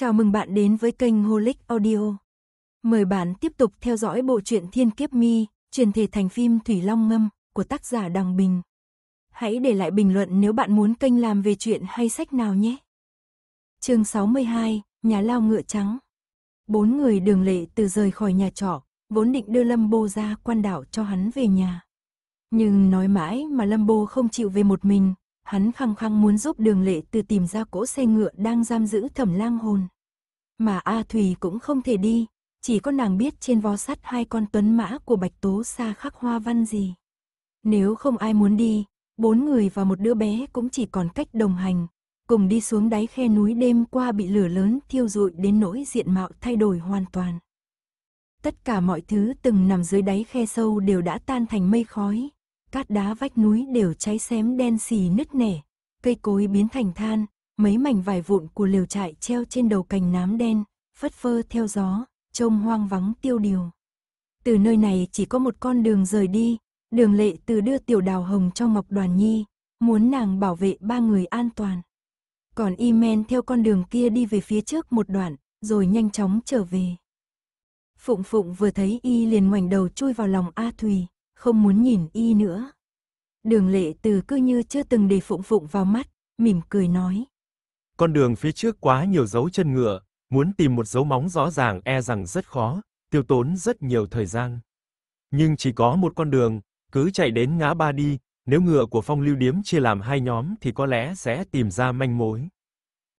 Chào mừng bạn đến với kênh Holic Audio. Mời bạn tiếp tục theo dõi bộ truyện Thiên Kiếp Mi, truyền thể thành phim Thủy Long Ngâm của tác giả Đằng Bình. Hãy để lại bình luận nếu bạn muốn kênh làm về chuyện hay sách nào nhé. Chương 62, nhà lao ngựa trắng. Bốn người đường lệ từ rời khỏi nhà trọ, vốn định đưa Lâm Bô ra quan đảo cho hắn về nhà. Nhưng nói mãi mà Lâm Bô không chịu về một mình, hắn khăng khăng muốn giúp đường lệ từ tìm ra cỗ xe ngựa đang giam giữ thẩm lang hồn. Mà A Thùy cũng không thể đi, chỉ có nàng biết trên vó sắt hai con tuấn mã của Bạch Tố xa khắc hoa văn gì. Nếu không ai muốn đi, bốn người và một đứa bé cũng chỉ còn cách đồng hành, cùng đi xuống đáy khe núi đêm qua bị lửa lớn thiêu rụi đến nỗi diện mạo thay đổi hoàn toàn. Tất cả mọi thứ từng nằm dưới đáy khe sâu đều đã tan thành mây khói, cát đá vách núi đều cháy xém đen xì nứt nẻ, cây cối biến thành than, mấy mảnh vải vụn của lều trại treo trên đầu cành nám đen, phất phơ theo gió, trông hoang vắng tiêu điều. Từ nơi này chỉ có một con đường rời đi, đường lệ từ đưa tiểu đào hồng cho Ngọc Đoàn Nhi, muốn nàng bảo vệ ba người an toàn. Còn y men theo con đường kia đi về phía trước một đoạn, rồi nhanh chóng trở về. Phụng Phụng vừa thấy y liền ngoảnh đầu chui vào lòng A Thùy, không muốn nhìn y nữa. Đường lệ từ cứ như chưa từng để phụng phụng vào mắt, mỉm cười nói. Con đường phía trước quá nhiều dấu chân ngựa, muốn tìm một dấu móng rõ ràng e rằng rất khó, tiêu tốn rất nhiều thời gian. Nhưng chỉ có một con đường, cứ chạy đến ngã ba đi, nếu ngựa của phong lưu điếm chia làm hai nhóm thì có lẽ sẽ tìm ra manh mối.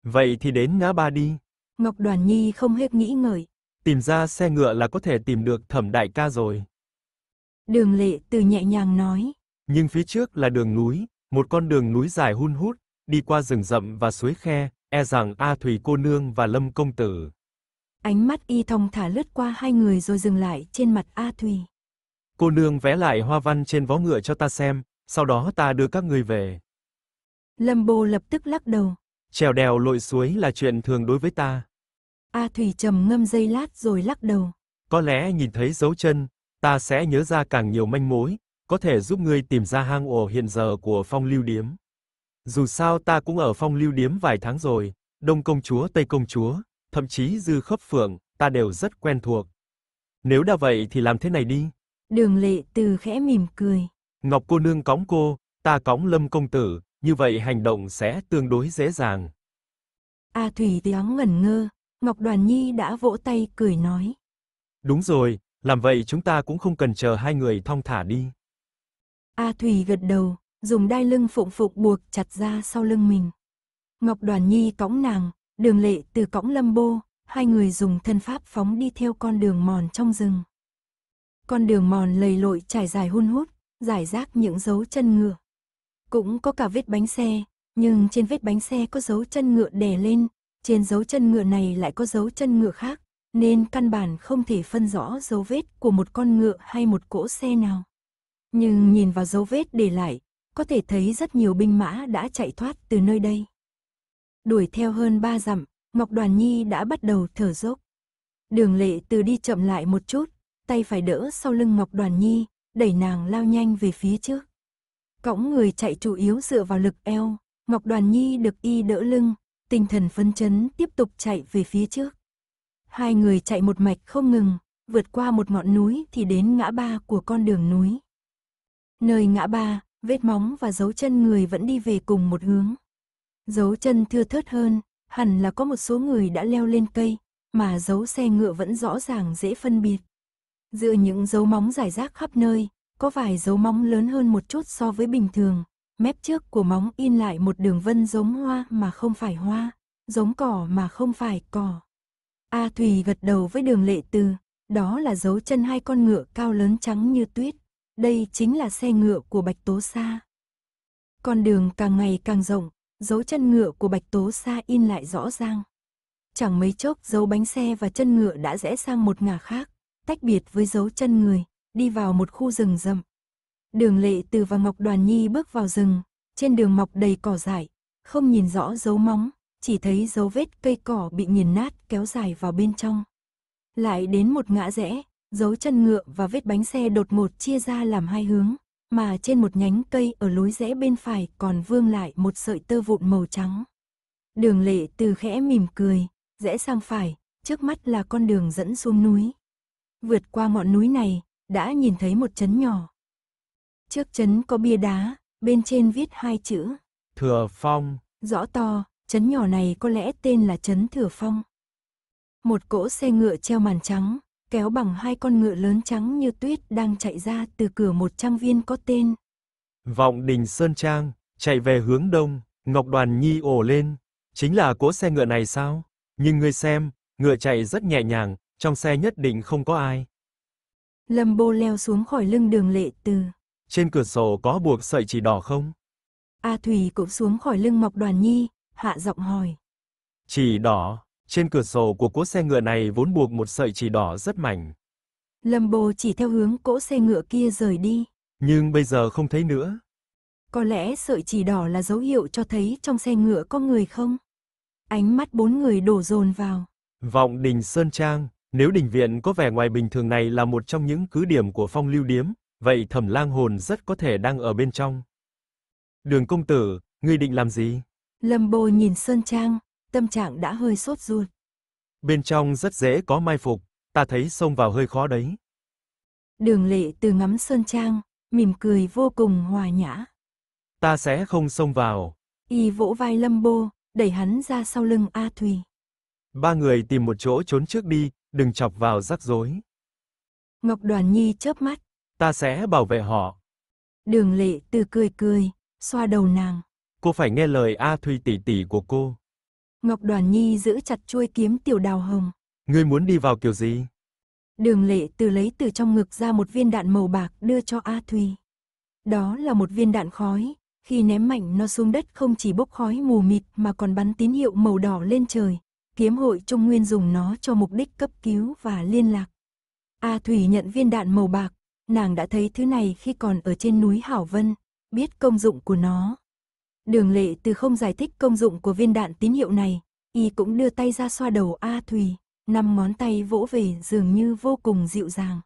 Vậy thì đến ngã ba đi. Ngọc Đoàn Nhi không hết nghĩ ngợi. Tìm ra xe ngựa là có thể tìm được thẩm đại ca rồi. Đường lệ từ nhẹ nhàng nói. Nhưng phía trước là đường núi, một con đường núi dài hun hút, đi qua rừng rậm và suối khe, e rằng A Thủy cô nương và Lâm công tử. Ánh mắt y thông thả lướt qua hai người rồi dừng lại trên mặt A Thủy. Cô nương vẽ lại hoa văn trên vó ngựa cho ta xem, sau đó ta đưa các người về. Lâm Bô lập tức lắc đầu. Trèo đèo lội suối là chuyện thường đối với ta. A Thủy trầm ngâm giây lát rồi lắc đầu. Có lẽ nhìn thấy dấu chân, ta sẽ nhớ ra càng nhiều manh mối, có thể giúp ngươi tìm ra hang ổ hiện giờ của Phong Lưu Điếm. Dù sao ta cũng ở Phong Lưu Điếm vài tháng rồi, Đông công chúa, Tây công chúa, thậm chí Dư Khấp Phượng, ta đều rất quen thuộc. Nếu đã vậy thì làm thế này đi." Đường Lệ Từ khẽ mỉm cười. Ngọc cô nương cõng cô, ta cõng Lâm công tử, như vậy hành động sẽ tương đối dễ dàng. A Thủy tiếng ngẩn ngơ, Ngọc Đoàn Nhi đã vỗ tay cười nói. Đúng rồi, làm vậy chúng ta cũng không cần chờ hai người thong thả đi. A à, gật đầu, dùng đai lưng phụng phục buộc chặt ra sau lưng mình. Ngọc Đoàn Nhi cõng nàng, đường lệ từ cõng lâm bô, hai người dùng thân pháp phóng đi theo con đường mòn trong rừng. Con đường mòn lầy lội trải dài hun hút, giải rác những dấu chân ngựa. Cũng có cả vết bánh xe, nhưng trên vết bánh xe có dấu chân ngựa đè lên, trên dấu chân ngựa này lại có dấu chân ngựa khác, nên căn bản không thể phân rõ dấu vết của một con ngựa hay một cỗ xe nào. Nhưng nhìn vào dấu vết để lại, có thể thấy rất nhiều binh mã đã chạy thoát từ nơi đây. Đuổi theo hơn ba dặm, Ngọc Đoàn Nhi đã bắt đầu thở dốc. Đường lệ từ đi chậm lại một chút, tay phải đỡ sau lưng Ngọc Đoàn Nhi, đẩy nàng lao nhanh về phía trước. Cõng người chạy chủ yếu dựa vào lực eo, Ngọc Đoàn Nhi được y đỡ lưng, tinh thần phấn chấn tiếp tục chạy về phía trước. Hai người chạy một mạch không ngừng, vượt qua một ngọn núi thì đến ngã ba của con đường núi. Nơi ngã ba, vết móng và dấu chân người vẫn đi về cùng một hướng. Dấu chân thưa thớt hơn, hẳn là có một số người đã leo lên cây, mà dấu xe ngựa vẫn rõ ràng dễ phân biệt. Giữa những dấu móng rải rác khắp nơi, có vài dấu móng lớn hơn một chút so với bình thường, mép trước của móng in lại một đường vân giống hoa mà không phải hoa, giống cỏ mà không phải cỏ. A à, gật đầu với đường lệ từ, đó là dấu chân hai con ngựa cao lớn trắng như tuyết. Đây chính là xe ngựa của Bạch Tố Sa. Con đường càng ngày càng rộng, dấu chân ngựa của Bạch Tố Sa in lại rõ ràng. Chẳng mấy chốc dấu bánh xe và chân ngựa đã rẽ sang một ngả khác, tách biệt với dấu chân người, đi vào một khu rừng rậm. Đường lệ từ và Ngọc Đoàn Nhi bước vào rừng, trên đường mọc đầy cỏ dại, không nhìn rõ dấu móng, chỉ thấy dấu vết cây cỏ bị nghiền nát kéo dài vào bên trong. Lại đến một ngã rẽ, dấu chân ngựa và vết bánh xe đột ngột chia ra làm hai hướng, mà trên một nhánh cây ở lối rẽ bên phải còn vương lại một sợi tơ vụn màu trắng. Đường lệ từ khẽ mỉm cười, rẽ sang phải, trước mắt là con đường dẫn xuống núi. Vượt qua ngọn núi này, đã nhìn thấy một chấn nhỏ. Trước chấn có bia đá, bên trên viết hai chữ. Thừa Phong. Rõ to, Trấn nhỏ này có lẽ tên là Trấn Thừa Phong. Một cỗ xe ngựa treo màn trắng, kéo bằng hai con ngựa lớn trắng như tuyết đang chạy ra từ cửa một trang viên có tên. Vọng đình Sơn Trang, chạy về hướng đông, Ngọc Đoàn Nhi ồ lên. Chính là cỗ xe ngựa này sao? Nhưng người xem, ngựa chạy rất nhẹ nhàng, trong xe nhất định không có ai. Lâm bô leo xuống khỏi lưng đường lệ từ. Trên cửa sổ có buộc sợi chỉ đỏ không? A thủy cũng xuống khỏi lưng Ngọc Đoàn Nhi, hạ giọng hỏi. Chỉ đỏ, trên cửa sổ của cỗ xe ngựa này vốn buộc một sợi chỉ đỏ rất mảnh. Lâm Bồ chỉ theo hướng cỗ xe ngựa kia rời đi. Nhưng bây giờ không thấy nữa. Có lẽ sợi chỉ đỏ là dấu hiệu cho thấy trong xe ngựa có người không? Ánh mắt bốn người đổ dồn vào. Vọng đình Sơn Trang, nếu đình viện có vẻ ngoài bình thường này là một trong những cứ điểm của phong lưu điếm, vậy thẩm lang hồn rất có thể đang ở bên trong. Đường công tử, ngươi định làm gì? Lâm Bồ nhìn Sơn Trang, tâm trạng đã hơi sốt ruột. Bên trong rất dễ có mai phục, ta thấy xông vào hơi khó đấy. Đường lệ từ ngắm Sơn Trang, mỉm cười vô cùng hòa nhã. Ta sẽ không xông vào. Y vỗ vai Lâm Bô, đẩy hắn ra sau lưng A Thùy. Ba người tìm một chỗ trốn trước đi, đừng chọc vào rắc rối. Ngọc Đoàn Nhi chớp mắt. Ta sẽ bảo vệ họ. Đường lệ từ cười cười, xoa đầu nàng cô phải nghe lời A Thùy tỷ tỷ của cô. Ngọc Đoàn Nhi giữ chặt chuôi kiếm tiểu đào hồng. Ngươi muốn đi vào kiểu gì? Đường lệ từ lấy từ trong ngực ra một viên đạn màu bạc đưa cho A Thùy. Đó là một viên đạn khói, khi ném mạnh nó xuống đất không chỉ bốc khói mù mịt mà còn bắn tín hiệu màu đỏ lên trời. Kiếm hội Trung Nguyên dùng nó cho mục đích cấp cứu và liên lạc. A Thủy nhận viên đạn màu bạc, nàng đã thấy thứ này khi còn ở trên núi Hảo Vân, biết công dụng của nó, Đường lệ từ không giải thích công dụng của viên đạn tín hiệu này, y cũng đưa tay ra xoa đầu A Thủy, năm ngón tay vỗ về dường như vô cùng dịu dàng.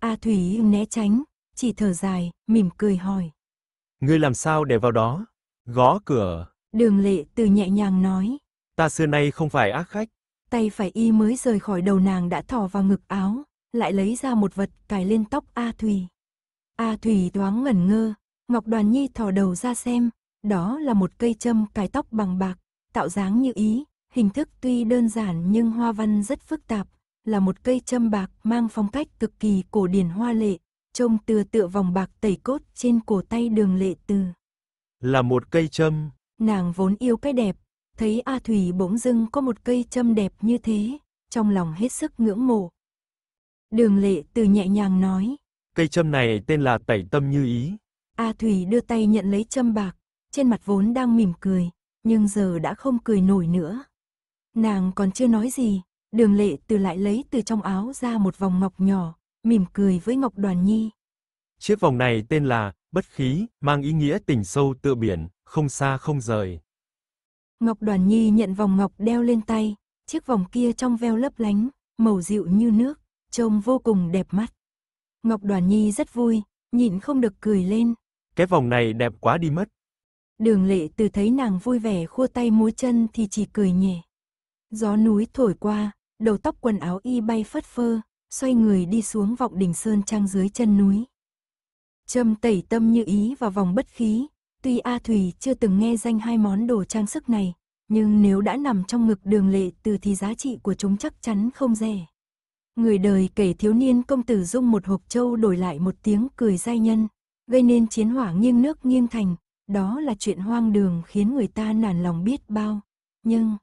A Thủy né tránh, chỉ thở dài, mỉm cười hỏi. Ngươi làm sao để vào đó? Gõ cửa. Đường lệ từ nhẹ nhàng nói. Ta xưa nay không phải ác khách. Tay phải y mới rời khỏi đầu nàng đã thò vào ngực áo, lại lấy ra một vật cài lên tóc A Thủy. A Thủy thoáng ngẩn ngơ, Ngọc Đoàn Nhi thò đầu ra xem, đó là một cây châm cái tóc bằng bạc, tạo dáng như ý, hình thức tuy đơn giản nhưng hoa văn rất phức tạp, là một cây châm bạc mang phong cách cực kỳ cổ điển hoa lệ, trông tựa tựa vòng bạc tẩy cốt trên cổ tay đường lệ từ. Là một cây châm. Nàng vốn yêu cái đẹp, thấy A Thủy bỗng dưng có một cây châm đẹp như thế, trong lòng hết sức ngưỡng mộ. Đường lệ từ nhẹ nhàng nói. Cây châm này tên là tẩy tâm như ý. A Thủy đưa tay nhận lấy châm bạc, trên mặt vốn đang mỉm cười, nhưng giờ đã không cười nổi nữa. Nàng còn chưa nói gì, đường lệ từ lại lấy từ trong áo ra một vòng ngọc nhỏ, mỉm cười với Ngọc Đoàn Nhi. Chiếc vòng này tên là bất khí, mang ý nghĩa tình sâu tựa biển, không xa không rời. Ngọc Đoàn Nhi nhận vòng ngọc đeo lên tay, chiếc vòng kia trong veo lấp lánh, màu dịu như nước, trông vô cùng đẹp mắt. Ngọc Đoàn Nhi rất vui, nhịn không được cười lên. Cái vòng này đẹp quá đi mất. Đường lệ từ thấy nàng vui vẻ khua tay múa chân thì chỉ cười nhẹ. Gió núi thổi qua, đầu tóc quần áo y bay phất phơ, xoay người đi xuống vọng đỉnh sơn trang dưới chân núi. Trâm tẩy tâm như ý vào vòng bất khí, tuy A Thủy chưa từng nghe danh hai món đồ trang sức này, nhưng nếu đã nằm trong ngực đường lệ từ thì giá trị của chúng chắc chắn không rẻ. Người đời kể thiếu niên công tử dung một hộp châu đổi lại một tiếng cười giai nhân, gây nên chiến hỏa nghiêng nước nghiêng thành, đó là chuyện hoang đường khiến người ta nản lòng biết bao. Nhưng...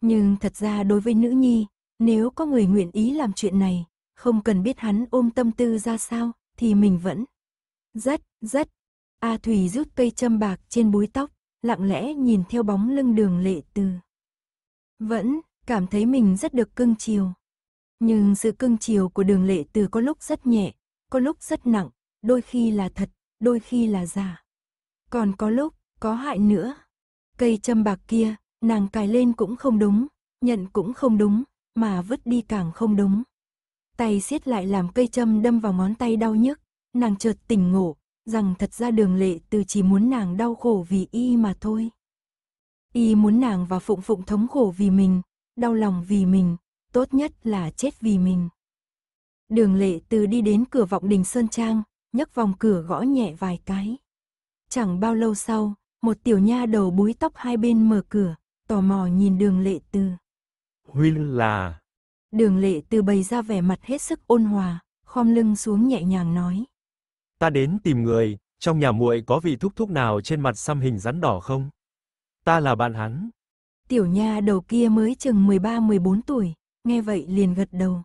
Nhưng thật ra đối với nữ nhi, nếu có người nguyện ý làm chuyện này, không cần biết hắn ôm tâm tư ra sao, thì mình vẫn... Rất, rất... A Thủy rút cây châm bạc trên búi tóc, lặng lẽ nhìn theo bóng lưng đường lệ từ. Vẫn, cảm thấy mình rất được cưng chiều. Nhưng sự cưng chiều của đường lệ từ có lúc rất nhẹ, có lúc rất nặng, đôi khi là thật, đôi khi là giả còn có lúc, có hại nữa. Cây châm bạc kia, nàng cài lên cũng không đúng, nhận cũng không đúng, mà vứt đi càng không đúng. Tay siết lại làm cây châm đâm vào ngón tay đau nhức, nàng chợt tỉnh ngộ, rằng thật ra đường lệ từ chỉ muốn nàng đau khổ vì y mà thôi. Y muốn nàng và phụng phụng thống khổ vì mình, đau lòng vì mình, tốt nhất là chết vì mình. Đường lệ từ đi đến cửa vọng đình Sơn Trang, nhấc vòng cửa gõ nhẹ vài cái. Chẳng bao lâu sau, một tiểu nha đầu búi tóc hai bên mở cửa, tò mò nhìn đường lệ tư. huy là... Đường lệ tư bày ra vẻ mặt hết sức ôn hòa, khom lưng xuống nhẹ nhàng nói. Ta đến tìm người, trong nhà muội có vị thúc thúc nào trên mặt xăm hình rắn đỏ không? Ta là bạn hắn. Tiểu nha đầu kia mới chừng 13-14 tuổi, nghe vậy liền gật đầu.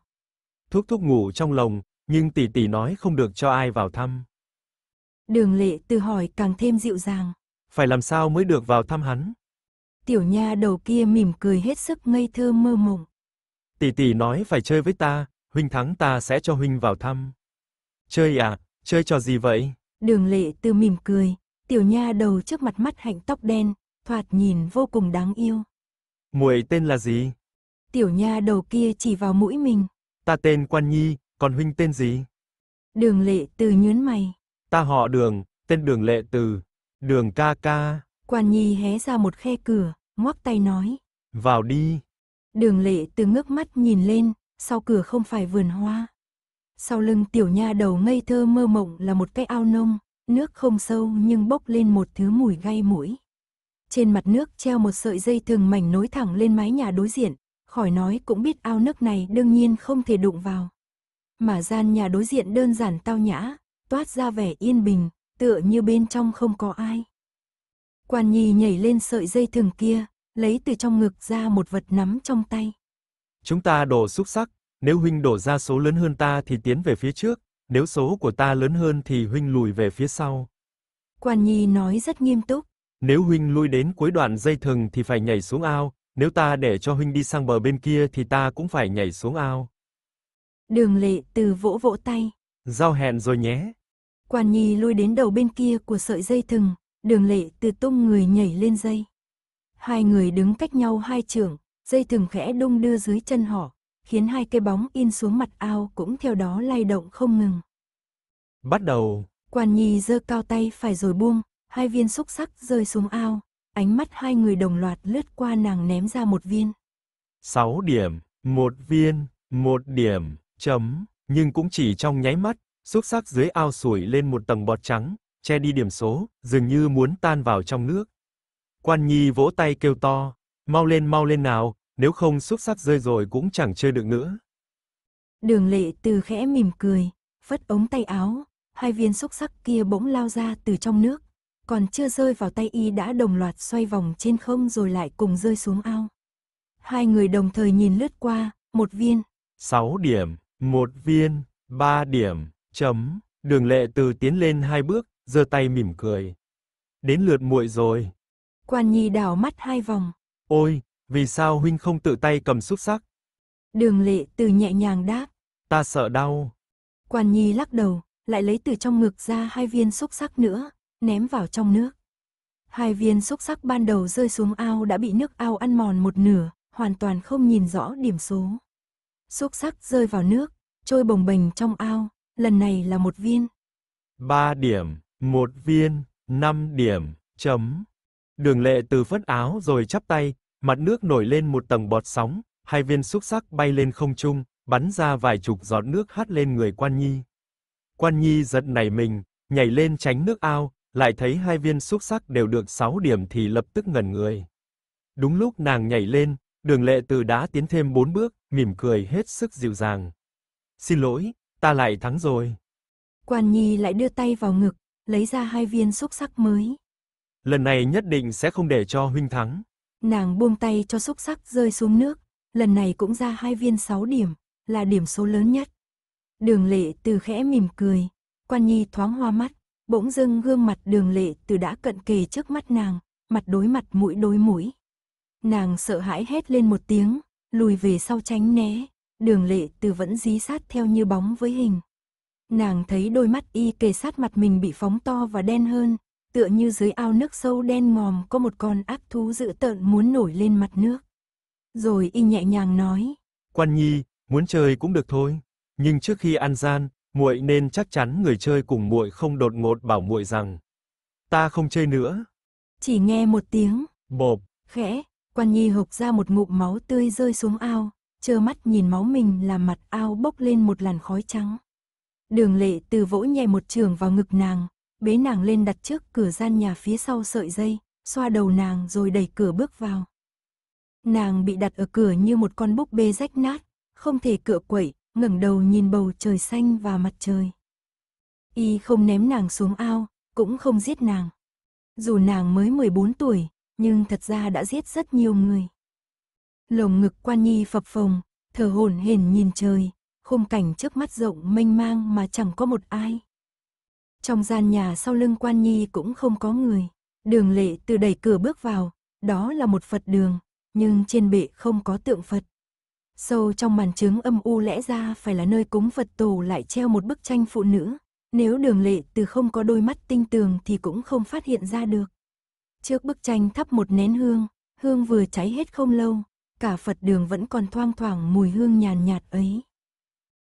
Thúc thúc ngủ trong lồng, nhưng tỷ tỷ nói không được cho ai vào thăm. Đường lệ từ hỏi càng thêm dịu dàng. Phải làm sao mới được vào thăm hắn? Tiểu nha đầu kia mỉm cười hết sức ngây thơ mơ mộng. Tỷ tỷ nói phải chơi với ta, huynh thắng ta sẽ cho huynh vào thăm. Chơi à, chơi trò gì vậy? Đường lệ từ mỉm cười, tiểu nha đầu trước mặt mắt hạnh tóc đen, thoạt nhìn vô cùng đáng yêu. Muội tên là gì? Tiểu nha đầu kia chỉ vào mũi mình. Ta tên Quan Nhi, còn huynh tên gì? Đường lệ từ nhớn mày ta họ đường, tên đường lệ từ, đường ca ca. Quan Nhi hé ra một khe cửa, ngoắc tay nói. Vào đi. Đường lệ từ ngước mắt nhìn lên, sau cửa không phải vườn hoa. Sau lưng tiểu nha đầu ngây thơ mơ mộng là một cái ao nông, nước không sâu nhưng bốc lên một thứ mùi gai mũi. Trên mặt nước treo một sợi dây thường mảnh nối thẳng lên mái nhà đối diện, khỏi nói cũng biết ao nước này đương nhiên không thể đụng vào. Mà gian nhà đối diện đơn giản tao nhã, toát ra vẻ yên bình, tựa như bên trong không có ai. Quan Nhi nhảy lên sợi dây thừng kia, lấy từ trong ngực ra một vật nắm trong tay. Chúng ta đổ xúc sắc, nếu huynh đổ ra số lớn hơn ta thì tiến về phía trước, nếu số của ta lớn hơn thì huynh lùi về phía sau. Quan Nhi nói rất nghiêm túc. Nếu huynh lui đến cuối đoạn dây thừng thì phải nhảy xuống ao, nếu ta để cho huynh đi sang bờ bên kia thì ta cũng phải nhảy xuống ao. Đường Lệ từ vỗ vỗ tay. Giao hẹn rồi nhé. Quản nhì lui đến đầu bên kia của sợi dây thừng, đường lệ từ tung người nhảy lên dây. Hai người đứng cách nhau hai trường, dây thừng khẽ đung đưa dưới chân họ, khiến hai cái bóng in xuống mặt ao cũng theo đó lay động không ngừng. Bắt đầu. Quản nhì giơ cao tay phải rồi buông, hai viên xúc sắc rơi xuống ao, ánh mắt hai người đồng loạt lướt qua nàng ném ra một viên. Sáu điểm, một viên, một điểm, chấm nhưng cũng chỉ trong nháy mắt, xúc sắc dưới ao sủi lên một tầng bọt trắng, che đi điểm số, dường như muốn tan vào trong nước. Quan Nhi vỗ tay kêu to, mau lên mau lên nào, nếu không xúc sắc rơi rồi cũng chẳng chơi được nữa. Đường lệ từ khẽ mỉm cười, vất ống tay áo, hai viên xúc sắc kia bỗng lao ra từ trong nước, còn chưa rơi vào tay y đã đồng loạt xoay vòng trên không rồi lại cùng rơi xuống ao. Hai người đồng thời nhìn lướt qua, một viên. Sáu điểm một viên, ba điểm, chấm, đường lệ từ tiến lên hai bước, giơ tay mỉm cười. Đến lượt muội rồi. Quan Nhi đảo mắt hai vòng. Ôi, vì sao huynh không tự tay cầm xúc sắc? Đường lệ từ nhẹ nhàng đáp. Ta sợ đau. Quan Nhi lắc đầu, lại lấy từ trong ngực ra hai viên xúc sắc nữa, ném vào trong nước. Hai viên xúc sắc ban đầu rơi xuống ao đã bị nước ao ăn mòn một nửa, hoàn toàn không nhìn rõ điểm số. Xúc sắc rơi vào nước, trôi bồng bềnh trong ao, lần này là một viên. 3 điểm, một viên, 5 điểm, chấm. Đường lệ từ phất áo rồi chắp tay, mặt nước nổi lên một tầng bọt sóng, hai viên xúc sắc bay lên không trung, bắn ra vài chục giọt nước hắt lên người Quan Nhi. Quan Nhi giật nảy mình, nhảy lên tránh nước ao, lại thấy hai viên xúc sắc đều được 6 điểm thì lập tức ngẩn người. Đúng lúc nàng nhảy lên, Đường Lệ Từ đã tiến thêm 4 bước, mỉm cười hết sức dịu dàng. Xin lỗi, ta lại thắng rồi. Quan Nhi lại đưa tay vào ngực, lấy ra hai viên xúc sắc mới. Lần này nhất định sẽ không để cho huynh thắng. Nàng buông tay cho xúc sắc rơi xuống nước, lần này cũng ra hai viên sáu điểm, là điểm số lớn nhất. Đường lệ từ khẽ mỉm cười, quan nhi thoáng hoa mắt, bỗng dưng gương mặt đường lệ từ đã cận kề trước mắt nàng, mặt đối mặt mũi đối mũi. Nàng sợ hãi hét lên một tiếng, lùi về sau tránh né, đường lệ từ vẫn dí sát theo như bóng với hình. Nàng thấy đôi mắt y kề sát mặt mình bị phóng to và đen hơn, tựa như dưới ao nước sâu đen ngòm có một con ác thú dữ tợn muốn nổi lên mặt nước. Rồi y nhẹ nhàng nói. Quan Nhi, muốn chơi cũng được thôi. Nhưng trước khi ăn gian, muội nên chắc chắn người chơi cùng muội không đột ngột bảo muội rằng. Ta không chơi nữa. Chỉ nghe một tiếng. Bộp. Khẽ, Quan Nhi hộc ra một ngụm máu tươi rơi xuống ao, trơ mắt nhìn máu mình làm mặt ao bốc lên một làn khói trắng. Đường lệ từ vỗ nhẹ một trường vào ngực nàng, bế nàng lên đặt trước cửa gian nhà phía sau sợi dây, xoa đầu nàng rồi đẩy cửa bước vào. Nàng bị đặt ở cửa như một con búp bê rách nát, không thể cựa quẩy ngẩng đầu nhìn bầu trời xanh và mặt trời. Y không ném nàng xuống ao, cũng không giết nàng. Dù nàng mới 14 tuổi, nhưng thật ra đã giết rất nhiều người lồng ngực quan nhi phập phồng, thở hổn hển nhìn trời, khung cảnh trước mắt rộng mênh mang mà chẳng có một ai. Trong gian nhà sau lưng quan nhi cũng không có người, đường lệ từ đẩy cửa bước vào, đó là một Phật đường, nhưng trên bệ không có tượng Phật. Sâu trong màn trứng âm u lẽ ra phải là nơi cúng Phật tổ lại treo một bức tranh phụ nữ, nếu đường lệ từ không có đôi mắt tinh tường thì cũng không phát hiện ra được. Trước bức tranh thắp một nén hương, hương vừa cháy hết không lâu, cả Phật đường vẫn còn thoang thoảng mùi hương nhàn nhạt ấy.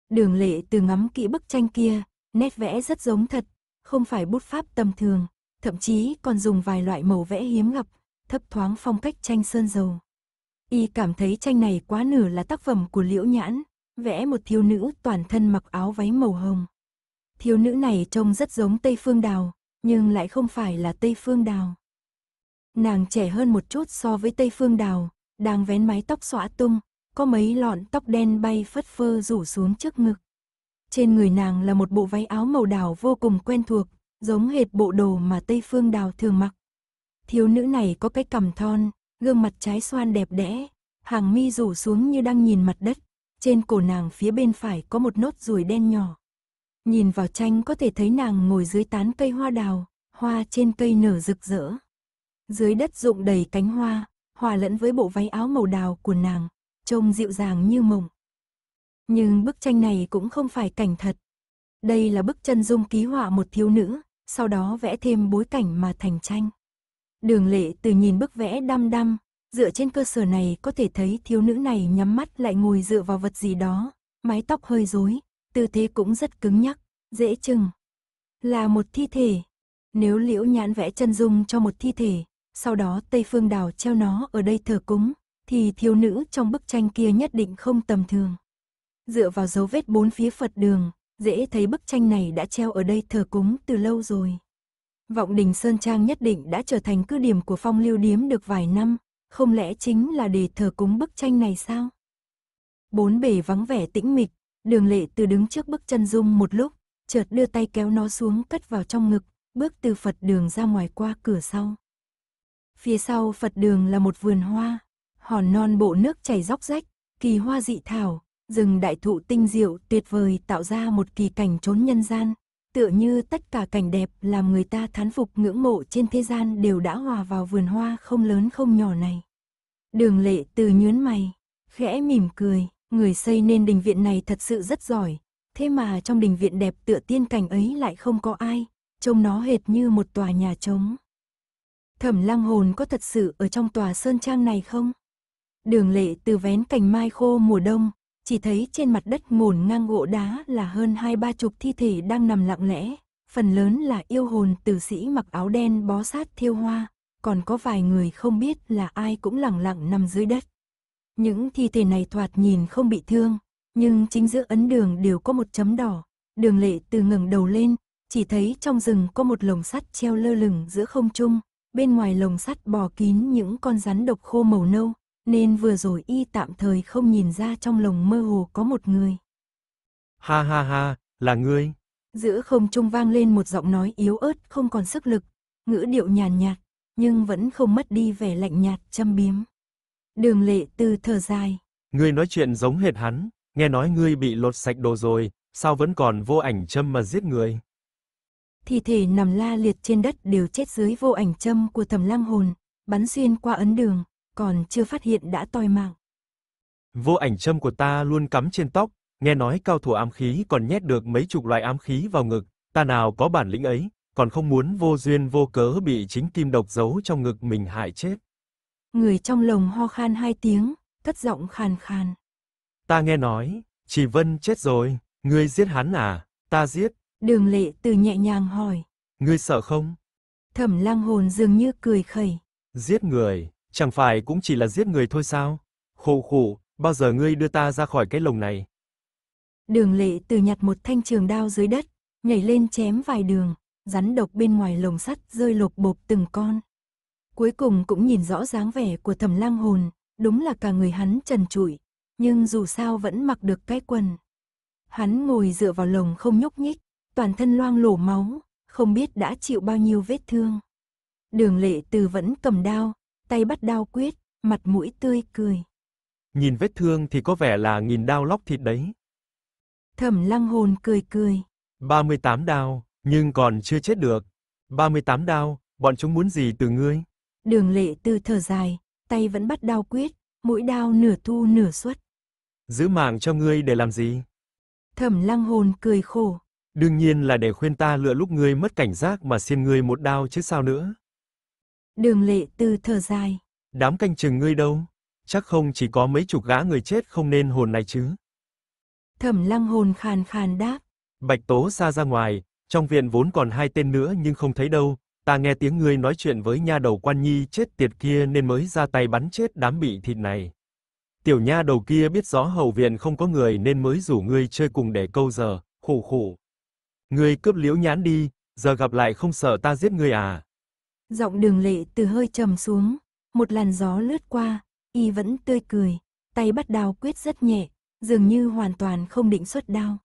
Đường lệ từ ngắm kỹ bức tranh kia, nét vẽ rất giống thật, không phải bút pháp tầm thường, thậm chí còn dùng vài loại màu vẽ hiếm gặp, thấp thoáng phong cách tranh sơn dầu. Y cảm thấy tranh này quá nửa là tác phẩm của Liễu Nhãn, vẽ một thiếu nữ toàn thân mặc áo váy màu hồng. Thiếu nữ này trông rất giống Tây Phương Đào, nhưng lại không phải là Tây Phương Đào. Nàng trẻ hơn một chút so với Tây Phương Đào, đang vén mái tóc xõa tung, có mấy lọn tóc đen bay phất phơ rủ xuống trước ngực. Trên người nàng là một bộ váy áo màu đào vô cùng quen thuộc, giống hệt bộ đồ mà Tây Phương Đào thường mặc. Thiếu nữ này có cái cằm thon, gương mặt trái xoan đẹp đẽ, hàng mi rủ xuống như đang nhìn mặt đất, trên cổ nàng phía bên phải có một nốt ruồi đen nhỏ. Nhìn vào tranh có thể thấy nàng ngồi dưới tán cây hoa đào, hoa trên cây nở rực rỡ. Dưới đất rụng đầy cánh hoa, hòa lẫn với bộ váy áo màu đào của nàng, trông dịu dàng như mộng. Nhưng bức tranh này cũng không phải cảnh thật. Đây là bức chân dung ký họa một thiếu nữ, sau đó vẽ thêm bối cảnh mà thành tranh. Đường lệ từ nhìn bức vẽ đăm đăm, dựa trên cơ sở này có thể thấy thiếu nữ này nhắm mắt lại ngồi dựa vào vật gì đó, mái tóc hơi rối, tư thế cũng rất cứng nhắc, dễ chừng. Là một thi thể. Nếu liễu nhãn vẽ chân dung cho một thi thể, sau đó Tây Phương Đào treo nó ở đây thờ cúng, thì thiếu nữ trong bức tranh kia nhất định không tầm thường. Dựa vào dấu vết bốn phía Phật đường, dễ thấy bức tranh này đã treo ở đây thờ cúng từ lâu rồi. Vọng đỉnh Sơn Trang nhất định đã trở thành cư điểm của phong lưu điếm được vài năm, không lẽ chính là để thờ cúng bức tranh này sao? Bốn bề vắng vẻ tĩnh mịch, đường lệ từ đứng trước bức chân dung một lúc, chợt đưa tay kéo nó xuống cất vào trong ngực, bước từ Phật đường ra ngoài qua cửa sau. Phía sau Phật đường là một vườn hoa, hòn non bộ nước chảy róc rách, kỳ hoa dị thảo, rừng đại thụ tinh diệu tuyệt vời tạo ra một kỳ cảnh trốn nhân gian. Tựa như tất cả cảnh đẹp làm người ta thán phục ngưỡng mộ trên thế gian đều đã hòa vào vườn hoa không lớn không nhỏ này. Đường lệ từ nhớn mày, khẽ mỉm cười, người xây nên đình viện này thật sự rất giỏi. Thế mà trong đình viện đẹp tựa tiên cảnh ấy lại không có ai, trông nó hệt như một tòa nhà trống. Thẩm lăng hồn có thật sự ở trong tòa sơn trang này không? Đường lệ từ vén cành mai khô mùa đông, chỉ thấy trên mặt đất mồn ngang gỗ đá là hơn hai ba chục thi thể đang nằm lặng lẽ. Phần lớn là yêu hồn tử sĩ mặc áo đen bó sát thiêu hoa, còn có vài người không biết là ai cũng lẳng lặng nằm dưới đất. Những thi thể này thoạt nhìn không bị thương, nhưng chính giữa ấn đường đều có một chấm đỏ. Đường lệ từ ngẩng đầu lên, chỉ thấy trong rừng có một lồng sắt treo lơ lửng giữa không trung, bên ngoài lồng sắt bò kín những con rắn độc khô màu nâu, nên vừa rồi y tạm thời không nhìn ra trong lồng mơ hồ có một người. Ha ha ha, là ngươi. Giữa không trung vang lên một giọng nói yếu ớt không còn sức lực, ngữ điệu nhàn nhạt, nhưng vẫn không mất đi vẻ lạnh nhạt châm biếm. Đường lệ từ thở dài. Ngươi nói chuyện giống hệt hắn, nghe nói ngươi bị lột sạch đồ rồi, sao vẫn còn vô ảnh châm mà giết người thi thể nằm la liệt trên đất đều chết dưới vô ảnh châm của thẩm lăng hồn, bắn xuyên qua ấn đường, còn chưa phát hiện đã toi mạng. Vô ảnh châm của ta luôn cắm trên tóc, nghe nói cao thủ ám khí còn nhét được mấy chục loại ám khí vào ngực, ta nào có bản lĩnh ấy, còn không muốn vô duyên vô cớ bị chính kim độc giấu trong ngực mình hại chết. Người trong lồng ho khan hai tiếng, thất giọng khàn khàn. Ta nghe nói, Chỉ Vân chết rồi, ngươi giết hắn à, ta giết, Đường lệ từ nhẹ nhàng hỏi. Ngươi sợ không? Thẩm lang hồn dường như cười khẩy. Giết người, chẳng phải cũng chỉ là giết người thôi sao? Khổ khổ, bao giờ ngươi đưa ta ra khỏi cái lồng này? Đường lệ từ nhặt một thanh trường đao dưới đất, nhảy lên chém vài đường, rắn độc bên ngoài lồng sắt rơi lột bộp từng con. Cuối cùng cũng nhìn rõ dáng vẻ của thẩm lang hồn, đúng là cả người hắn trần trụi, nhưng dù sao vẫn mặc được cái quần. Hắn ngồi dựa vào lồng không nhúc nhích, toàn thân loang lổ máu, không biết đã chịu bao nhiêu vết thương. Đường lệ từ vẫn cầm đao, tay bắt đao quyết, mặt mũi tươi cười. Nhìn vết thương thì có vẻ là nghìn đao lóc thịt đấy. Thẩm lăng hồn cười cười. 38 đao, nhưng còn chưa chết được. 38 đao, bọn chúng muốn gì từ ngươi? Đường lệ từ thở dài, tay vẫn bắt đao quyết, mũi đao nửa thu nửa xuất. Giữ mạng cho ngươi để làm gì? Thẩm lăng hồn cười khổ, Đương nhiên là để khuyên ta lựa lúc ngươi mất cảnh giác mà xiên ngươi một đao chứ sao nữa. Đường lệ tư thở dài. Đám canh chừng ngươi đâu? Chắc không chỉ có mấy chục gã người chết không nên hồn này chứ. Thẩm lăng hồn khàn khàn đáp. Bạch tố xa ra ngoài, trong viện vốn còn hai tên nữa nhưng không thấy đâu. Ta nghe tiếng ngươi nói chuyện với nha đầu quan nhi chết tiệt kia nên mới ra tay bắn chết đám bị thịt này. Tiểu nha đầu kia biết rõ hầu viện không có người nên mới rủ ngươi chơi cùng để câu giờ, khủ khủ. Ngươi cướp liễu nhãn đi, giờ gặp lại không sợ ta giết ngươi à? Giọng đường lệ từ hơi trầm xuống, một làn gió lướt qua, y vẫn tươi cười, tay bắt đào quyết rất nhẹ, dường như hoàn toàn không định xuất đao.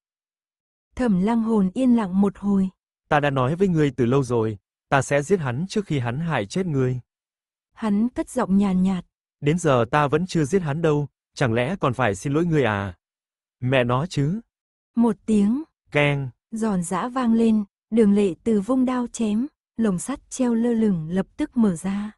Thẩm lăng hồn yên lặng một hồi. Ta đã nói với ngươi từ lâu rồi, ta sẽ giết hắn trước khi hắn hại chết ngươi. Hắn cất giọng nhàn nhạt, nhạt. Đến giờ ta vẫn chưa giết hắn đâu, chẳng lẽ còn phải xin lỗi ngươi à? Mẹ nó chứ. Một tiếng. Keng giòn giã vang lên, đường lệ từ vung đao chém, lồng sắt treo lơ lửng lập tức mở ra.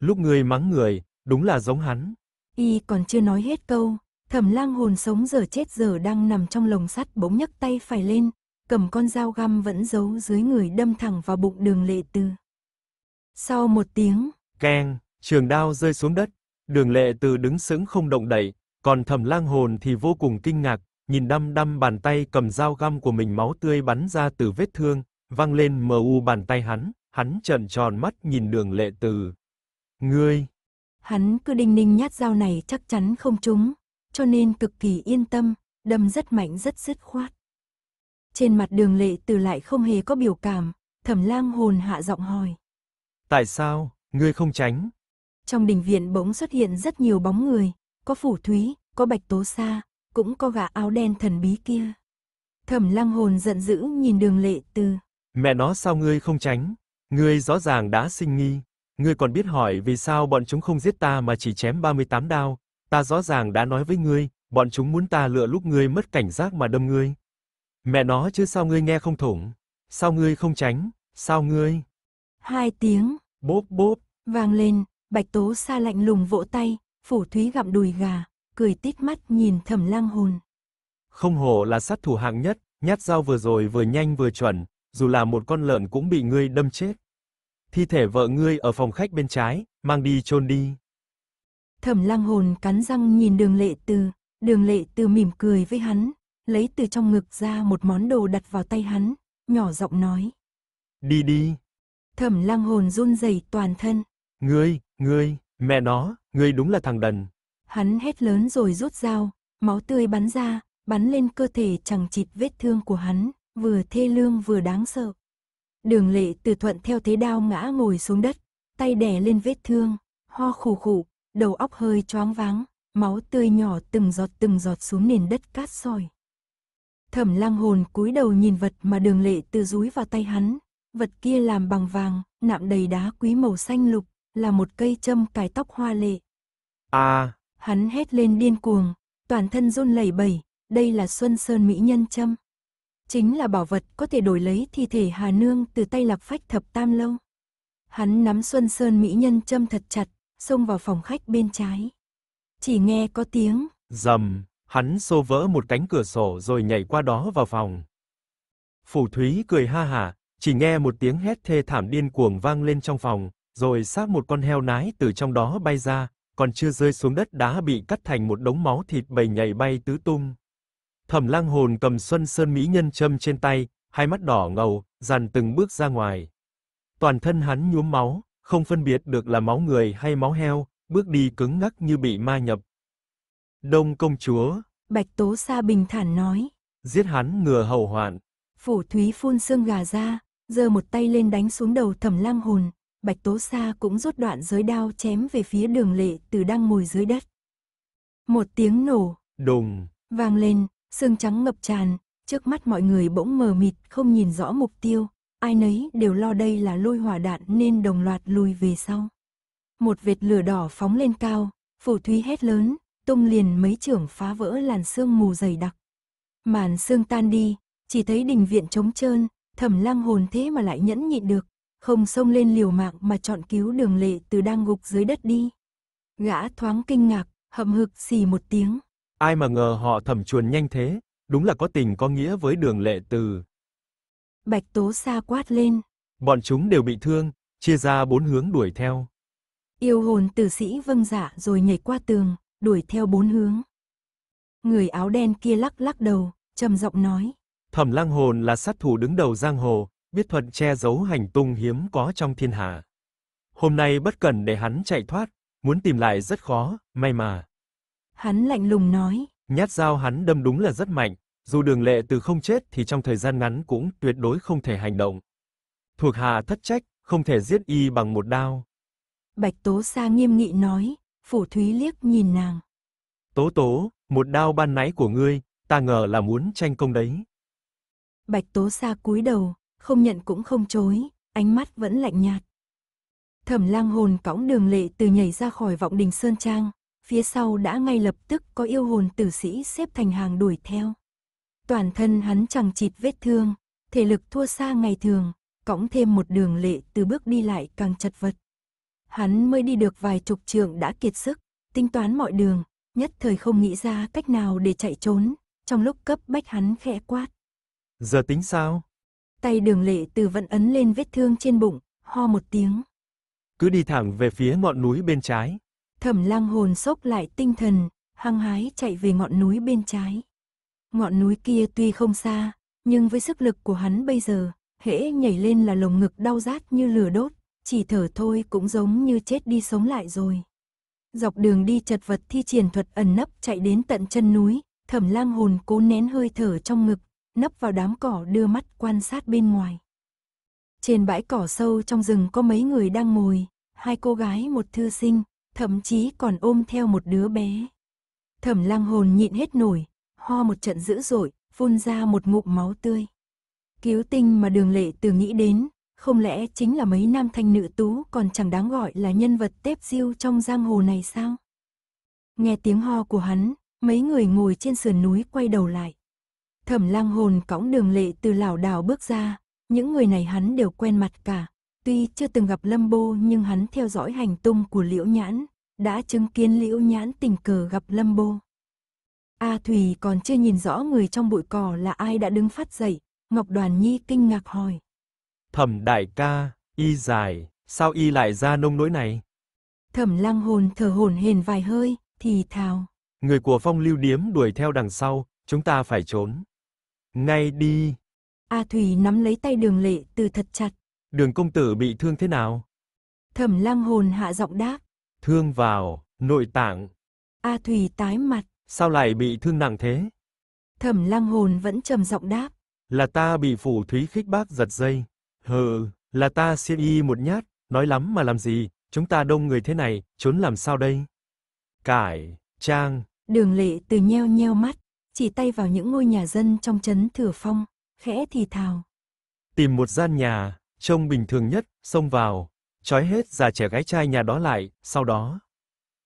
Lúc người mắng người, đúng là giống hắn. Y còn chưa nói hết câu, thẩm lang hồn sống giờ chết giờ đang nằm trong lồng sắt bỗng nhấc tay phải lên, cầm con dao găm vẫn giấu dưới người đâm thẳng vào bụng đường lệ từ. Sau một tiếng, keng, trường đao rơi xuống đất, đường lệ từ đứng sững không động đậy, còn thẩm lang hồn thì vô cùng kinh ngạc, nhìn đăm đăm bàn tay cầm dao găm của mình máu tươi bắn ra từ vết thương, văng lên mờ u bàn tay hắn, hắn trợn tròn mắt nhìn đường lệ từ. Ngươi! Hắn cứ đinh ninh nhát dao này chắc chắn không trúng, cho nên cực kỳ yên tâm, đâm rất mạnh rất dứt khoát. Trên mặt đường lệ từ lại không hề có biểu cảm, thẩm lang hồn hạ giọng hỏi. Tại sao, ngươi không tránh? Trong đình viện bỗng xuất hiện rất nhiều bóng người, có phủ thúy, có bạch tố sa, cũng có gã áo đen thần bí kia. Thẩm lăng hồn giận dữ nhìn đường lệ tư. Mẹ nó sao ngươi không tránh? Ngươi rõ ràng đã sinh nghi. Ngươi còn biết hỏi vì sao bọn chúng không giết ta mà chỉ chém 38 đao. Ta rõ ràng đã nói với ngươi, bọn chúng muốn ta lựa lúc ngươi mất cảnh giác mà đâm ngươi. Mẹ nó chứ sao ngươi nghe không thủng? Sao ngươi không tránh? Sao ngươi? Hai tiếng. Bốp bốp. Vang lên, bạch tố xa lạnh lùng vỗ tay, phủ thúy gặm đùi gà, cười tít mắt nhìn thẩm lang hồn. Không hổ là sát thủ hạng nhất, nhát dao vừa rồi vừa nhanh vừa chuẩn, dù là một con lợn cũng bị ngươi đâm chết. Thi thể vợ ngươi ở phòng khách bên trái, mang đi chôn đi. Thẩm lang hồn cắn răng nhìn đường lệ từ, đường lệ từ mỉm cười với hắn, lấy từ trong ngực ra một món đồ đặt vào tay hắn, nhỏ giọng nói. Đi đi. Thẩm lang hồn run rẩy toàn thân. Ngươi, ngươi, mẹ nó, ngươi đúng là thằng đần. Hắn hét lớn rồi rút dao, máu tươi bắn ra, bắn lên cơ thể chẳng chịt vết thương của hắn, vừa thê lương vừa đáng sợ. Đường lệ từ thuận theo thế đao ngã ngồi xuống đất, tay đè lên vết thương, ho khủ khủ, đầu óc hơi choáng váng, máu tươi nhỏ từng giọt từng giọt xuống nền đất cát sỏi. Thẩm lang hồn cúi đầu nhìn vật mà đường lệ từ rúi vào tay hắn, vật kia làm bằng vàng, nạm đầy đá quý màu xanh lục, là một cây châm cài tóc hoa lệ. À, Hắn hét lên điên cuồng, toàn thân run lẩy bẩy, đây là Xuân Sơn Mỹ Nhân Châm. Chính là bảo vật có thể đổi lấy thi thể Hà Nương từ tay lạc phách thập tam lâu. Hắn nắm Xuân Sơn Mỹ Nhân Châm thật chặt, xông vào phòng khách bên trái. Chỉ nghe có tiếng, dầm, hắn xô vỡ một cánh cửa sổ rồi nhảy qua đó vào phòng. Phủ Thúy cười ha hả, chỉ nghe một tiếng hét thê thảm điên cuồng vang lên trong phòng, rồi xác một con heo nái từ trong đó bay ra, còn chưa rơi xuống đất đá bị cắt thành một đống máu thịt bầy nhảy bay tứ tung. Thẩm Lang Hồn cầm Xuân Sơn Mỹ Nhân châm trên tay, hai mắt đỏ ngầu, dàn từng bước ra ngoài. Toàn thân hắn nhuốm máu, không phân biệt được là máu người hay máu heo, bước đi cứng ngắc như bị ma nhập. Đông công chúa, Bạch Tố Sa bình thản nói, giết hắn ngừa hậu hoạn. phủ Thúy phun xương gà ra, giơ một tay lên đánh xuống đầu Thẩm Lang Hồn, Bạch Tố Sa cũng rút đoạn giới đao chém về phía đường lệ từ đang ngồi dưới đất. Một tiếng nổ, đùng, vang lên, xương trắng ngập tràn, trước mắt mọi người bỗng mờ mịt không nhìn rõ mục tiêu, ai nấy đều lo đây là lôi hỏa đạn nên đồng loạt lùi về sau. Một vệt lửa đỏ phóng lên cao, Phủ thúy hét lớn, tung liền mấy trưởng phá vỡ làn xương mù dày đặc. Màn xương tan đi, chỉ thấy đình viện trống trơn, thẩm lang hồn thế mà lại nhẫn nhịn được, không xông lên liều mạng mà chọn cứu đường lệ từ đang gục dưới đất đi. Gã thoáng kinh ngạc, hậm hực xì một tiếng. Ai mà ngờ họ thẩm chuồn nhanh thế, đúng là có tình có nghĩa với đường lệ từ. Bạch tố xa quát lên. Bọn chúng đều bị thương, chia ra bốn hướng đuổi theo. Yêu hồn tử sĩ vâng dạ rồi nhảy qua tường, đuổi theo bốn hướng. Người áo đen kia lắc lắc đầu, trầm giọng nói. Thẩm lang hồn là sát thủ đứng đầu giang hồ, biết thuận che giấu hành tung hiếm có trong thiên hạ. Hôm nay bất cần để hắn chạy thoát, muốn tìm lại rất khó, may mà. Hắn lạnh lùng nói. Nhát dao hắn đâm đúng là rất mạnh, dù đường lệ từ không chết thì trong thời gian ngắn cũng tuyệt đối không thể hành động. Thuộc hạ thất trách, không thể giết y bằng một đao. Bạch Tố Sa nghiêm nghị nói, Phủ Thúy liếc nhìn nàng. Tố Tố, một đao ban nãy của ngươi, ta ngờ là muốn tranh công đấy. Bạch Tố Sa cúi đầu, không nhận cũng không chối, ánh mắt vẫn lạnh nhạt. Thẩm lang hồn cõng đường lệ từ nhảy ra khỏi vọng đình Sơn Trang, phía sau đã ngay lập tức có yêu hồn tử sĩ xếp thành hàng đuổi theo. Toàn thân hắn chẳng chịt vết thương, thể lực thua xa ngày thường, cõng thêm một đường lệ từ bước đi lại càng chật vật. Hắn mới đi được vài chục trượng đã kiệt sức, tính toán mọi đường, nhất thời không nghĩ ra cách nào để chạy trốn, trong lúc cấp bách hắn khẽ quát. Giờ tính sao? Tay đường lệ từ vận ấn lên vết thương trên bụng, ho một tiếng. Cứ đi thẳng về phía ngọn núi bên trái. Thẩm lang hồn sốc lại tinh thần, hăng hái chạy về ngọn núi bên trái. Ngọn núi kia tuy không xa, nhưng với sức lực của hắn bây giờ, hễ nhảy lên là lồng ngực đau rát như lửa đốt, chỉ thở thôi cũng giống như chết đi sống lại rồi. Dọc đường đi chật vật thi triển thuật ẩn nấp chạy đến tận chân núi, thẩm lang hồn cố nén hơi thở trong ngực nấp vào đám cỏ đưa mắt quan sát bên ngoài. Trên bãi cỏ sâu trong rừng có mấy người đang ngồi, hai cô gái một thư sinh, thậm chí còn ôm theo một đứa bé. Thẩm lăng hồn nhịn hết nổi, ho một trận dữ dội, phun ra một ngụm máu tươi. Cứu tinh mà đường lệ từ nghĩ đến, không lẽ chính là mấy nam thanh nữ tú còn chẳng đáng gọi là nhân vật tép diêu trong giang hồ này sao? Nghe tiếng ho của hắn, mấy người ngồi trên sườn núi quay đầu lại, Thẩm lang hồn cõng đường lệ từ lảo đảo bước ra, những người này hắn đều quen mặt cả. Tuy chưa từng gặp Lâm Bô nhưng hắn theo dõi hành tung của Liễu Nhãn, đã chứng kiến Liễu Nhãn tình cờ gặp Lâm Bô. A thủy còn chưa nhìn rõ người trong bụi cỏ là ai đã đứng phát dậy, Ngọc Đoàn Nhi kinh ngạc hỏi. Thẩm đại ca, y dài, sao y lại ra nông nỗi này? Thẩm lang hồn thở hồn hền vài hơi, thì thào. Người của phong lưu điếm đuổi theo đằng sau, chúng ta phải trốn. Ngay đi. A à Thủy nắm lấy tay đường lệ từ thật chặt. Đường công tử bị thương thế nào? Thẩm lang hồn hạ giọng đáp. Thương vào, nội tạng. A à Thủy tái mặt. Sao lại bị thương nặng thế? Thẩm lang hồn vẫn trầm giọng đáp. Là ta bị phủ thúy khích bác giật dây. Hừ, là ta siêu y một nhát, nói lắm mà làm gì, chúng ta đông người thế này, trốn làm sao đây? Cải, trang. Đường lệ từ nheo nheo mắt chỉ tay vào những ngôi nhà dân trong trấn Thừa Phong, khẽ thì thào. Tìm một gian nhà, trông bình thường nhất, xông vào, trói hết già trẻ gái trai nhà đó lại, sau đó.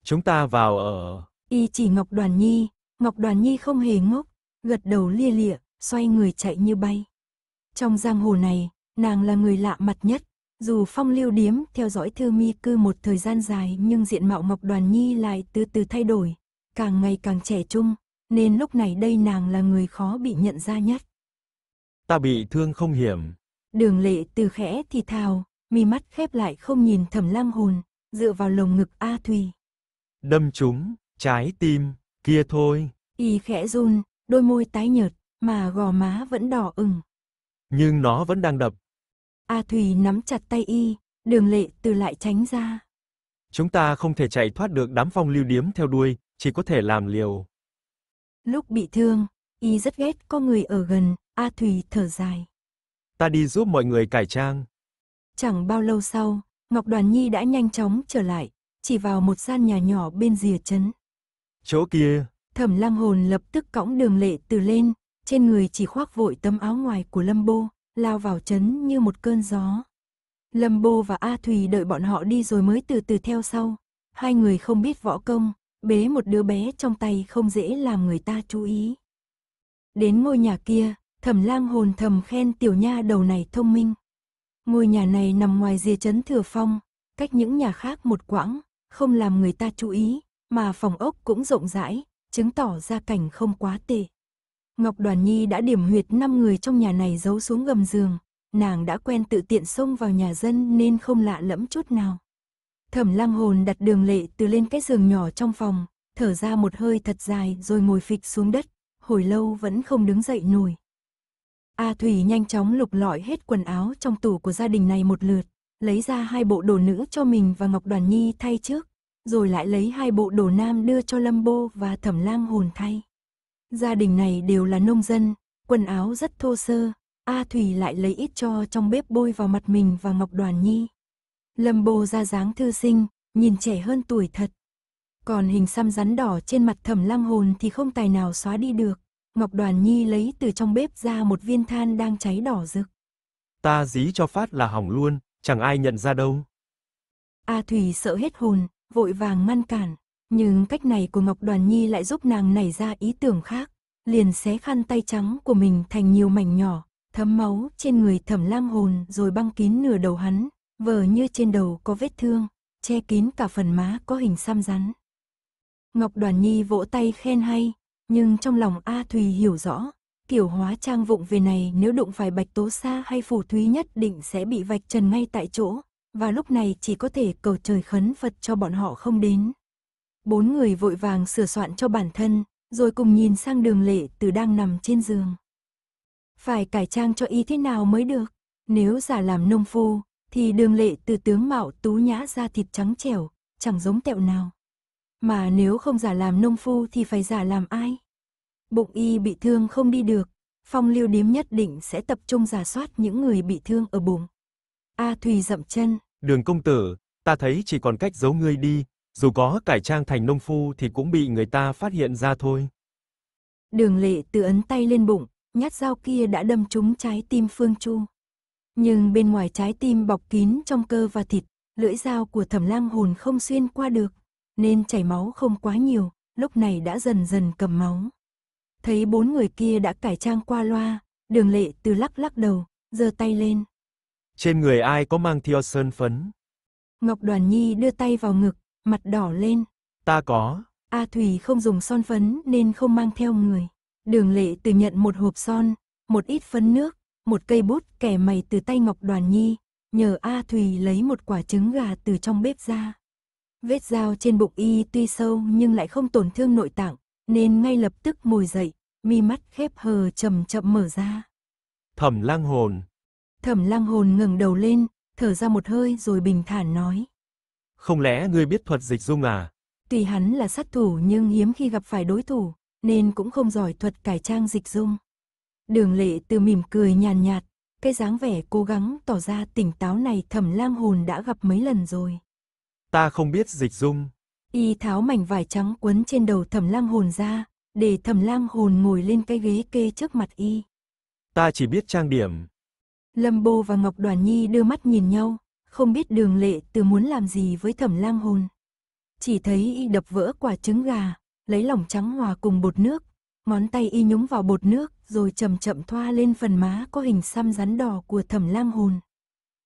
Chúng ta vào ở... Y chỉ Ngọc Đoàn Nhi, Ngọc Đoàn Nhi không hề ngốc, gật đầu lia lịa, xoay người chạy như bay. Trong giang hồ này, nàng là người lạ mặt nhất. Dù phong lưu điếm theo dõi thư mi cư một thời gian dài nhưng diện mạo Ngọc Đoàn Nhi lại từ từ thay đổi, càng ngày càng trẻ trung, nên lúc này đây nàng là người khó bị nhận ra nhất. Ta bị thương không hiểm. Đường lệ từ khẽ thì thào, mi mắt khép lại không nhìn thầm lang hồn, dựa vào lồng ngực A Thùy. Đâm trúng, trái tim, kia thôi. Y khẽ run, đôi môi tái nhợt, mà gò má vẫn đỏ ửng. Nhưng nó vẫn đang đập. A Thùy nắm chặt tay y, đường lệ từ lại tránh ra. Chúng ta không thể chạy thoát được đám phong lưu điếm theo đuôi, chỉ có thể làm liều. Lúc bị thương, y rất ghét có người ở gần, A Thùy thở dài. Ta đi giúp mọi người cải trang. Chẳng bao lâu sau, Ngọc Đoàn Nhi đã nhanh chóng trở lại, chỉ vào một gian nhà nhỏ bên rìa trấn. Chỗ kia. Thẩm Lăng Hồn lập tức cõng đường lệ từ lên, trên người chỉ khoác vội tấm áo ngoài của Lâm Bô, lao vào trấn như một cơn gió. Lâm Bô và A Thùy đợi bọn họ đi rồi mới từ từ theo sau. Hai người không biết võ công, Bế một đứa bé trong tay không dễ làm người ta chú ý. Đến ngôi nhà kia, thẩm lang hồn thầm khen tiểu nha đầu này thông minh. Ngôi nhà này nằm ngoài rìa trấn Thừa Phong, cách những nhà khác một quãng, không làm người ta chú ý, mà phòng ốc cũng rộng rãi, chứng tỏ ra cảnh không quá tệ. Ngọc Đoàn Nhi đã điểm huyệt 5 người trong nhà này giấu xuống gầm giường, nàng đã quen tự tiện xông vào nhà dân nên không lạ lẫm chút nào. Thẩm lang hồn đặt đường lệ từ lên cái giường nhỏ trong phòng, thở ra một hơi thật dài rồi ngồi phịch xuống đất, hồi lâu vẫn không đứng dậy nổi. A Thủy nhanh chóng lục lọi hết quần áo trong tủ của gia đình này một lượt, lấy ra hai bộ đồ nữ cho mình và Ngọc Đoàn Nhi thay trước, rồi lại lấy hai bộ đồ nam đưa cho Lâm Bô và Thẩm Lang Hồn thay. Gia đình này đều là nông dân, quần áo rất thô sơ, A Thủy lại lấy ít cho trong bếp bôi vào mặt mình và Ngọc Đoàn Nhi. Lâm bồ ra dáng thư sinh, nhìn trẻ hơn tuổi thật. Còn hình xăm rắn đỏ trên mặt thẩm lang hồn thì không tài nào xóa đi được. Ngọc Đoàn Nhi lấy từ trong bếp ra một viên than đang cháy đỏ rực. Ta dí cho phát là hỏng luôn, chẳng ai nhận ra đâu. A Thủy sợ hết hồn, vội vàng ngăn cản. Nhưng cách này của Ngọc Đoàn Nhi lại giúp nàng nảy ra ý tưởng khác. Liền xé khăn tay trắng của mình thành nhiều mảnh nhỏ, thấm máu trên người thẩm lang hồn rồi băng kín nửa đầu hắn, vờ như trên đầu có vết thương, che kín cả phần má có hình xăm rắn. Ngọc Đoàn Nhi vỗ tay khen hay, nhưng trong lòng A Thùy hiểu rõ, kiểu hóa trang vụng về này nếu đụng phải Bạch Tố Sa hay Phù Thúy nhất định sẽ bị vạch trần ngay tại chỗ, và lúc này chỉ có thể cầu trời khấn Phật cho bọn họ không đến. Bốn người vội vàng sửa soạn cho bản thân, rồi cùng nhìn sang đường lệ từ đang nằm trên giường. Phải cải trang cho y thế nào mới được, nếu giả làm nông phu, thì đường lệ từ tướng mạo tú nhã ra thịt trắng trẻo, chẳng giống tẹo nào. Mà nếu không giả làm nông phu thì phải giả làm ai? Bụng y bị thương không đi được, phong lưu điếm nhất định sẽ tập trung giả soát những người bị thương ở bụng. A à, Thùy dậm chân. Đường công tử, ta thấy chỉ còn cách giấu ngươi đi, dù có cải trang thành nông phu thì cũng bị người ta phát hiện ra thôi. Đường lệ tự ấn tay lên bụng, nhát dao kia đã đâm trúng trái tim Phương Chu. Nhưng bên ngoài trái tim bọc kín trong cơ và thịt, lưỡi dao của thẩm lang hồn không xuyên qua được, nên chảy máu không quá nhiều, lúc này đã dần dần cầm máu. Thấy bốn người kia đã cải trang qua loa, đường lệ từ lắc lắc đầu, giơ tay lên. Trên người ai có mang theo sơn phấn? Ngọc Đoàn Nhi đưa tay vào ngực, mặt đỏ lên. Ta có. A Thủy không dùng son phấn nên không mang theo người. Đường lệ từ nhận một hộp son, một ít phấn nước, một cây bút kẻ mày từ tay Ngọc Đoàn Nhi, nhờ A Thùy lấy một quả trứng gà từ trong bếp ra. Vết dao trên bụng y tuy sâu nhưng lại không tổn thương nội tạng, nên ngay lập tức ngồi dậy, mi mắt khép hờ chậm chậm mở ra. Thẩm lang hồn. Thẩm lang hồn ngẩng đầu lên, thở ra một hơi rồi bình thản nói. Không lẽ ngươi biết thuật dịch dung à? Tuy hắn là sát thủ nhưng hiếm khi gặp phải đối thủ, nên cũng không giỏi thuật cải trang dịch dung. Đường lệ từ mỉm cười nhàn nhạt, cái dáng vẻ cố gắng tỏ ra tỉnh táo này thẩm lang hồn đã gặp mấy lần rồi. Ta không biết dịch dung. Y tháo mảnh vải trắng quấn trên đầu thẩm lang hồn ra, để thẩm lang hồn ngồi lên cái ghế kê trước mặt y. Ta chỉ biết trang điểm. Lâm Bô và Ngọc Đoàn Nhi đưa mắt nhìn nhau, không biết đường lệ từ muốn làm gì với thẩm lang hồn. Chỉ thấy y đập vỡ quả trứng gà, lấy lỏng trắng hòa cùng bột nước, ngón tay y nhúng vào bột nước, rồi chậm chậm thoa lên phần má có hình xăm rắn đỏ của thẩm lang hồn.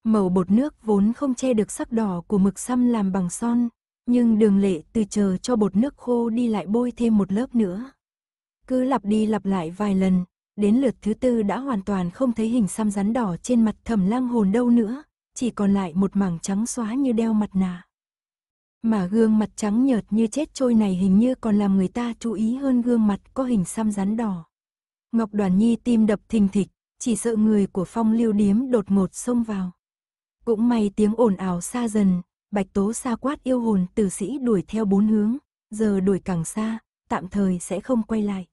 Màu bột nước vốn không che được sắc đỏ của mực xăm làm bằng son, nhưng đường lệ từ chờ cho bột nước khô đi lại bôi thêm một lớp nữa. Cứ lặp đi lặp lại vài lần, đến lượt thứ tư đã hoàn toàn không thấy hình xăm rắn đỏ trên mặt thẩm lang hồn đâu nữa, chỉ còn lại một mảng trắng xóa như đeo mặt nạ. Mà gương mặt trắng nhợt như chết trôi này hình như còn làm người ta chú ý hơn gương mặt có hình xăm rắn đỏ. Ngọc Đoàn Nhi tim đập thình thịch, chỉ sợ người của phong lưu điếm đột ngột xông vào. Cũng may tiếng ồn ào xa dần, bạch tố xa quát yêu hồn tử sĩ đuổi theo bốn hướng, giờ đuổi càng xa, tạm thời sẽ không quay lại.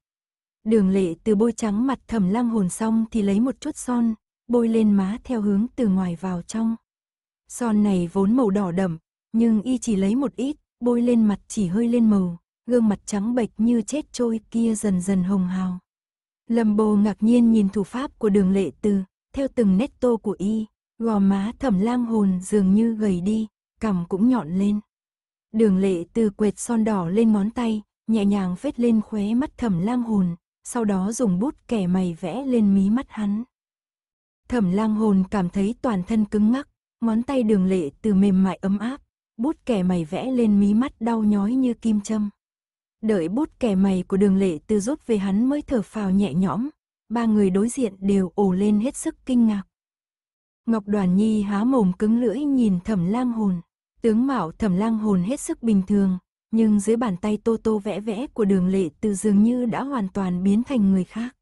Đường lệ từ bôi trắng mặt thẩm lăng hồn xong thì lấy một chút son, bôi lên má theo hướng từ ngoài vào trong. Son này vốn màu đỏ đậm, nhưng y chỉ lấy một ít, bôi lên mặt chỉ hơi lên màu, gương mặt trắng bệch như chết trôi kia dần dần hồng hào. Lâm Bồ ngạc nhiên nhìn thủ pháp của đường lệ từ, theo từng nét tô của y, gò má thẩm lang hồn dường như gầy đi, cằm cũng nhọn lên. Đường lệ từ quệt son đỏ lên ngón tay, nhẹ nhàng vết lên khóe mắt thẩm lang hồn, sau đó dùng bút kẻ mày vẽ lên mí mắt hắn. Thẩm lang hồn cảm thấy toàn thân cứng ngắc, ngón tay đường lệ từ mềm mại ấm áp, bút kẻ mày vẽ lên mí mắt đau nhói như kim châm. Đợi bút kẻ mày của đường lệ tư rút về hắn mới thở phào nhẹ nhõm. Ba người đối diện đều ồ lên hết sức kinh ngạc. Ngọc Đoàn Nhi há mồm cứng lưỡi nhìn thẩm lang hồn. Tướng mạo thẩm lang hồn hết sức bình thường, nhưng dưới bàn tay tô tô vẽ vẽ của đường lệ Tư dường như đã hoàn toàn biến thành người khác.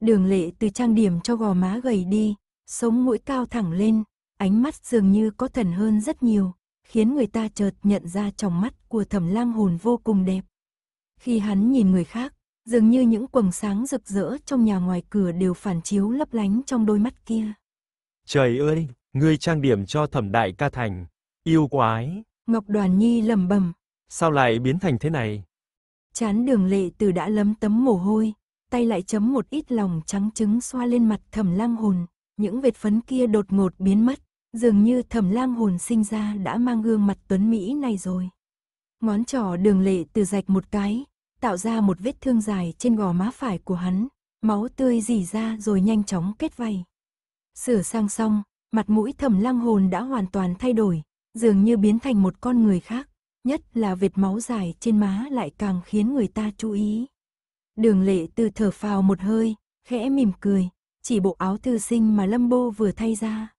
Đường lệ từ trang điểm cho gò má gầy đi, sống mũi cao thẳng lên, ánh mắt dường như có thần hơn rất nhiều, khiến người ta chợt nhận ra trong mắt của thẩm lang hồn vô cùng đẹp. Khi hắn nhìn người khác, dường như những quầng sáng rực rỡ trong nhà ngoài cửa đều phản chiếu lấp lánh trong đôi mắt kia. Trời ơi, ngươi trang điểm cho thẩm đại ca thành, yêu quái. Ngọc Đoàn Nhi lầm bầm. Sao lại biến thành thế này? Chán đường lệ từ đã lấm tấm mồ hôi, tay lại chấm một ít lòng trắng trứng xoa lên mặt thẩm lang hồn, những vệt phấn kia đột ngột biến mất, dường như thẩm lang hồn sinh ra đã mang gương mặt tuấn Mỹ này rồi. Ngón trỏ đường lệ từ rạch một cái, tạo ra một vết thương dài trên gò má phải của hắn, máu tươi dì ra rồi nhanh chóng kết vay. Sửa sang xong, mặt mũi thẩm lăng hồn đã hoàn toàn thay đổi, dường như biến thành một con người khác, nhất là vệt máu dài trên má lại càng khiến người ta chú ý. Đường lệ từ thở phào một hơi, khẽ mỉm cười, chỉ bộ áo thư sinh mà Lâm Bô vừa thay ra.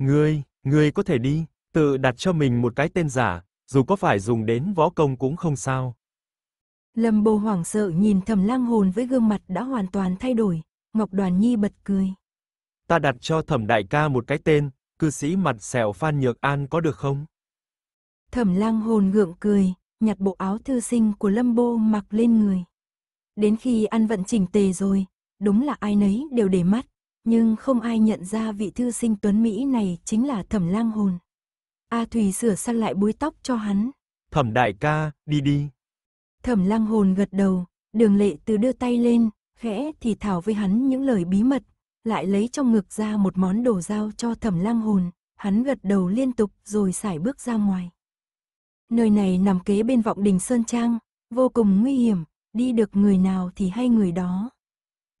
Ngươi, ngươi có thể đi, tự đặt cho mình một cái tên giả, dù có phải dùng đến võ công cũng không sao. Lâm Bồ hoảng sợ nhìn Thẩm Lang Hồn với gương mặt đã hoàn toàn thay đổi, Ngọc Đoàn Nhi bật cười. Ta đặt cho Thẩm đại ca một cái tên, cư sĩ mặt sẹo Phan Nhược An có được không? Thẩm Lang Hồn gượng cười, nhặt bộ áo thư sinh của Lâm Bô mặc lên người. Đến khi ăn vận chỉnh tề rồi, đúng là ai nấy đều để mắt, nhưng không ai nhận ra vị thư sinh tuấn Mỹ này chính là Thẩm Lang Hồn. A Thùy sửa sang lại búi tóc cho hắn. Thẩm đại ca, đi đi. Thẩm lang hồn gật đầu, đường lệ từ đưa tay lên, khẽ thì thảo với hắn những lời bí mật, lại lấy trong ngực ra một món đồ dao cho thẩm lang hồn, hắn gật đầu liên tục rồi sải bước ra ngoài. Nơi này nằm kế bên vọng đình Sơn Trang, vô cùng nguy hiểm, đi được người nào thì hay người đó.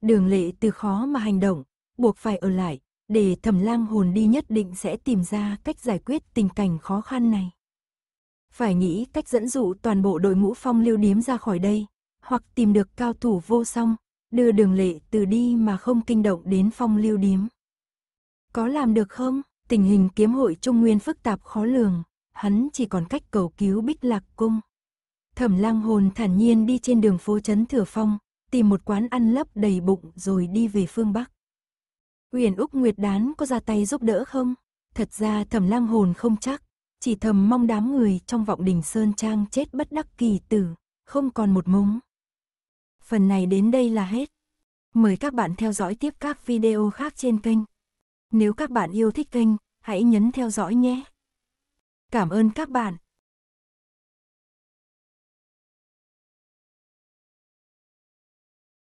Đường lệ từ khó mà hành động, buộc phải ở lại, để thẩm lang hồn đi nhất định sẽ tìm ra cách giải quyết tình cảnh khó khăn này phải nghĩ cách dẫn dụ toàn bộ đội ngũ phong lưu điếm ra khỏi đây, hoặc tìm được cao thủ vô song, đưa đường lệ từ đi mà không kinh động đến phong lưu điếm. Có làm được không? Tình hình kiếm hội Trung Nguyên phức tạp khó lường, hắn chỉ còn cách cầu cứu bích lạc cung. Thẩm lang hồn thản nhiên đi trên đường phố Trấn Thừa Phong, tìm một quán ăn lấp đầy bụng rồi đi về phương Bắc. Uyển Úc Nguyệt Đán có ra tay giúp đỡ không? Thật ra thẩm lang hồn không chắc, chỉ thầm mong đám người trong vọng đình Sơn Trang chết bất đắc kỳ tử, không còn một mống. Phần này đến đây là hết. Mời các bạn theo dõi tiếp các video khác trên kênh. Nếu các bạn yêu thích kênh, hãy nhấn theo dõi nhé. Cảm ơn các bạn.